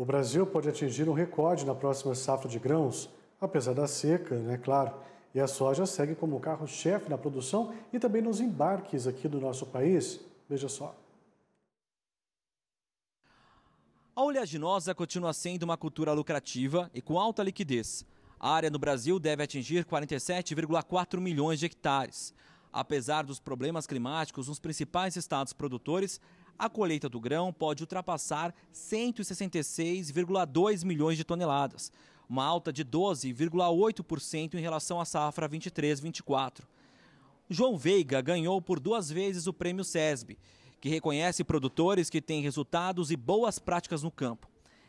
O Brasil pode atingir um recorde na próxima safra de grãos, apesar da seca, né, claro. E a soja segue como carro-chefe na produção e também nos embarques aqui do nosso país. Veja só. A oleaginosa continua sendo uma cultura lucrativa e com alta liquidez. A área no Brasil deve atingir 47,4 milhões de hectares. Apesar dos problemas climáticos nos principais estados produtores, a colheita do grão pode ultrapassar 166,2 milhões de toneladas, uma alta de 12,8% em relação à safra 23-24. João Veiga ganhou por duas vezes o prêmio SESB, que reconhece produtores que têm resultados e boas práticas no campo.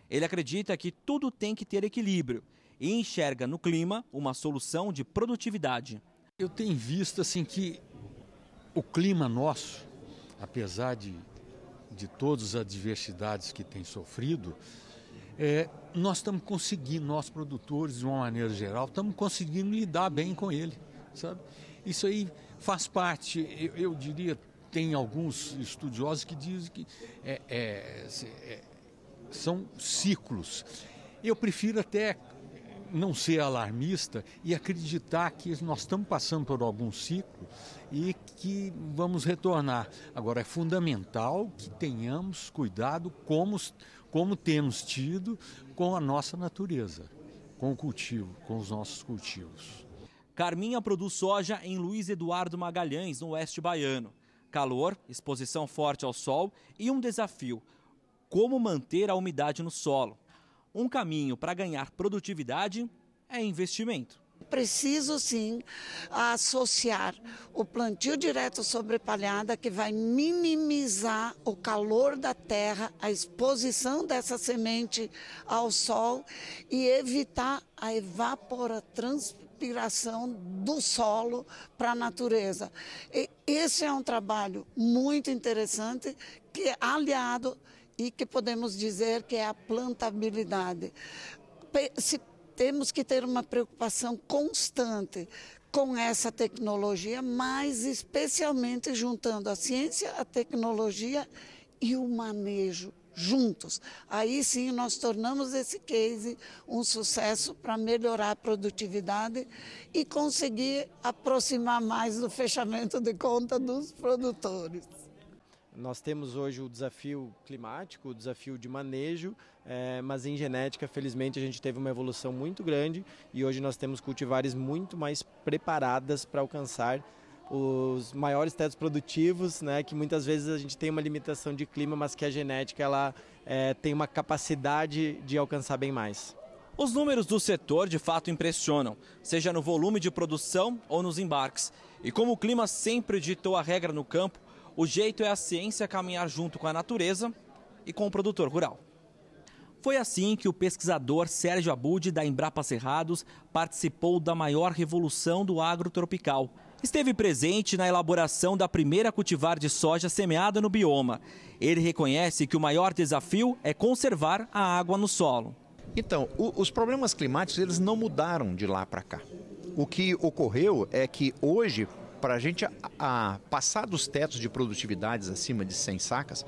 Ele acredita que tudo tem que ter equilíbrio e enxerga no clima uma solução de produtividade. Eu tenho visto assim que o clima nosso, apesar de de todas as adversidades que tem sofrido, é, nós estamos conseguindo, nós produtores, de uma maneira geral, estamos conseguindo lidar bem com ele, sabe? Isso aí faz parte, eu, eu diria, tem alguns estudiosos que dizem que é, é, é são ciclos. Eu prefiro até não ser alarmista e acreditar que nós estamos passando por algum ciclo e que vamos retornar. Agora, é fundamental que tenhamos cuidado como, como temos tido com a nossa natureza, com o cultivo, com os nossos cultivos. Carminha produz soja em Luiz Eduardo Magalhães, no Oeste Baiano. Calor, exposição forte ao sol e um desafio: como manter a umidade no solo. Um caminho para ganhar produtividade é investimento. Preciso sim associar o plantio direto sobre palhada, que vai minimizar o calor da terra, a exposição dessa semente ao sol e evitar a evaporatranspiração do solo para a natureza. E esse é um trabalho muito interessante que, é aliado, e que podemos dizer que é a plantabilidade. Se temos que ter uma preocupação constante com essa tecnologia, mas especialmente juntando a ciência, a tecnologia e o manejo juntos. Aí sim nós tornamos esse case um sucesso para melhorar a produtividade e conseguir aproximar mais do fechamento de conta dos produtores. Nós temos hoje o desafio climático, o desafio de manejo, é, mas em genética, felizmente, a gente teve uma evolução muito grande e hoje nós temos cultivares muito mais preparadas para alcançar os maiores tetos produtivos, né, que muitas vezes a gente tem uma limitação de clima, mas que a genética ela é, tem uma capacidade de alcançar bem mais. Os números do setor de fato impressionam, seja no volume de produção ou nos embarques. E como o clima sempre ditou a regra no campo, o jeito é a ciência caminhar junto com a natureza e com o produtor rural. Foi assim que o pesquisador Sérgio Abud, da Embrapa Cerrados, participou da maior revolução do agro tropical. Esteve presente na elaboração da primeira cultivar de soja semeada no bioma. Ele reconhece que o maior desafio é conservar a água no solo. Então, os problemas climáticos eles não mudaram de lá para cá. O que ocorreu é que hoje para a gente passar dos tetos de produtividades acima de 100 sacas,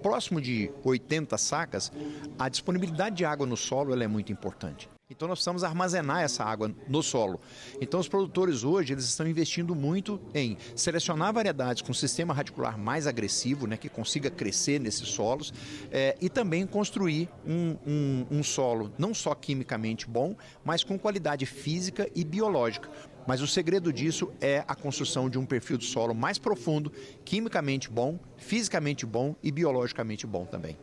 próximo de 80 sacas, a disponibilidade de água no solo é muito importante. Então nós precisamos armazenar essa água no solo. Então os produtores hoje eles estão investindo muito em selecionar variedades com sistema radicular mais agressivo, né, que consiga crescer nesses solos, é, e também construir um, um, um, solo não só quimicamente bom, mas com qualidade física e biológica, mas o segredo disso é a construção de um perfil de solo mais profundo, quimicamente bom, fisicamente bom e biologicamente bom também.